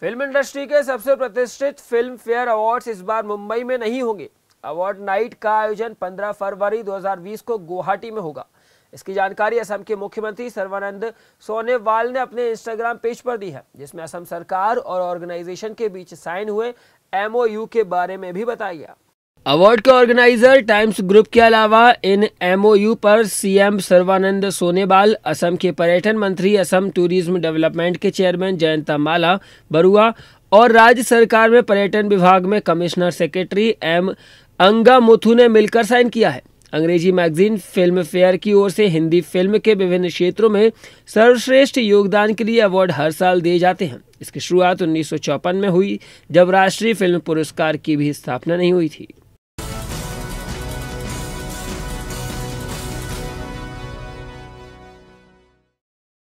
film industry के सबसे प्रतिष्ठित फिल्म फेयर अवार्ड्स इस बार मुंबई में नहीं होंगे अवार्ड नाइट का आयोजन 15 फरवरी 2020 को गुवाहाटी में होगा इसकी जानकारी असम के मुख्यमंत्री सर्वानंद सोनेवाल ने अपने इंस्टाग्राम पेज पर दी है जिसमें असम सरकार और ऑर्गेनाइजेशन के बीच साइन हुए एमओयू के बारे में भी बताया गया अवार्ड के ऑर्गेनाइजर टाइम्स ग्रुप के अलावा इन एमओयू पर सीएम सर्वानंद सोनेवाल असम के पर्यटन मंत्री असम टूरिज्म डेवलपमेंट के चेयरमैन जयंता माला बरुआ और राज्य सरकार में पर्यटन विभाग में कमिश्नर सेक्रेटरी एम अंगा मुथु ने मिलकर साइन किया है अंग्रेजी मैगजीन फिल्म फेयर की ओर से हिंदी फिल्म के विभिन्न क्षेत्रों में सर्वश्रेष्ठ योगदान के लिए अवार्ड हर साल दिए जाते हैं इसकी शुरुआत उन्नीस में हुई जब राष्ट्रीय फिल्म पुरस्कार की भी स्थापना नहीं हुई थी